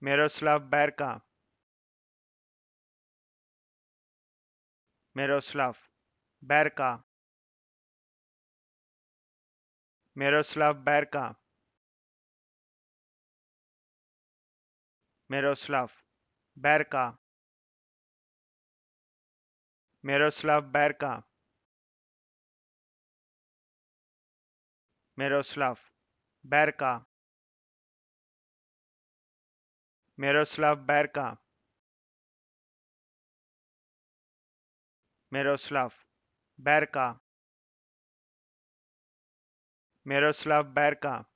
Miroslav Berka. Miroslav Berka. Miroslav Berka. Miroslav Berka. Miroslav Berka. Miroslav Berka. Miroslav Berka. Miroslav Berka. Miroslav Berka.